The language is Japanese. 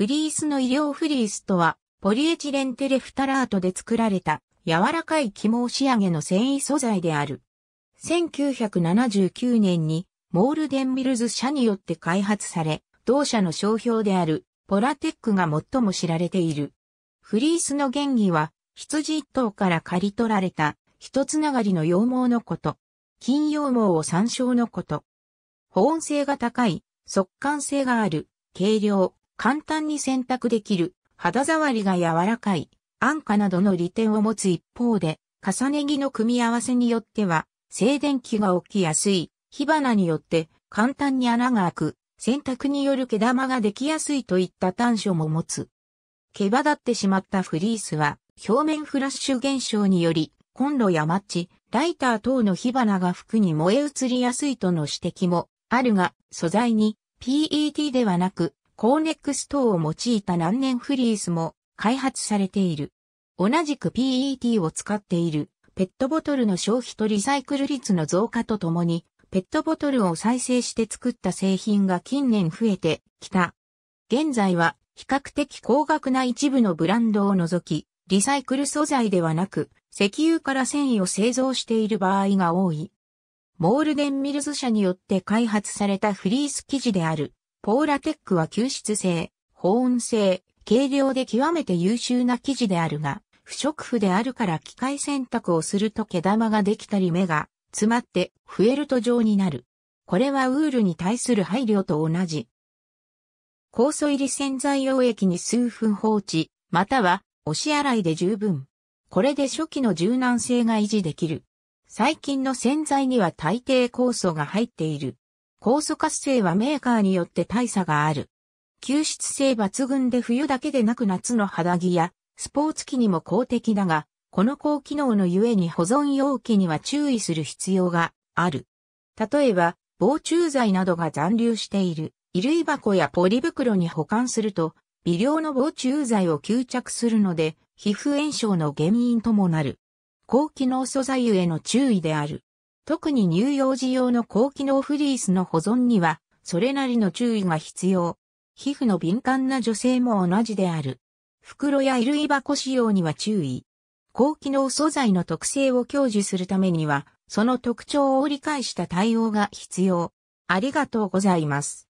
フリースの医療フリースとは、ポリエチレンテレフタラートで作られた柔らかい起毛仕上げの繊維素材である。1979年にモールデンミルズ社によって開発され、同社の商標であるポラテックが最も知られている。フリースの原理は羊一頭から刈り取られた一つながりの羊毛のこと。金羊毛を参照のこと。保温性が高い、速乾性がある、軽量、簡単に選択できる、肌触りが柔らかい、安価などの利点を持つ一方で、重ね着の組み合わせによっては、静電気が起きやすい、火花によって簡単に穴が開く、洗濯による毛玉ができやすいといった短所も持つ。毛羽立ってしまったフリースは、表面フラッシュ現象により、コンロやマッチ、ライター等の火花が服に燃え移りやすいとの指摘もあるが、素材に PET ではなくコーネックストを用いた難年フリースも開発されている。同じく PET を使っているペットボトルの消費とリサイクル率の増加とともに、ペットボトルを再生して作った製品が近年増えてきた。現在は比較的高額な一部のブランドを除き、リサイクル素材ではなく、石油から繊維を製造している場合が多い。モールデンミルズ社によって開発されたフリース生地であるポーラテックは吸湿性、保温性、軽量で極めて優秀な生地であるが、不織布であるから機械洗濯をすると毛玉ができたり目が詰まってフェルト状になる。これはウールに対する配慮と同じ。酵素入り洗剤溶液に数分放置、または押し洗いで十分。これで初期の柔軟性が維持できる。最近の洗剤には大抵酵素が入っている。酵素活性はメーカーによって大差がある。吸湿性抜群で冬だけでなく夏の肌着やスポーツ機にも公的だが、この高機能のゆえに保存容器には注意する必要がある。例えば、防虫剤などが残留している衣類箱やポリ袋に保管すると、微量の防虫剤を吸着するので、皮膚炎症の原因ともなる。高機能素材への注意である。特に乳幼児用の高機能フリースの保存には、それなりの注意が必要。皮膚の敏感な女性も同じである。袋や衣類箱使用には注意。高機能素材の特性を享受するためには、その特徴を理解した対応が必要。ありがとうございます。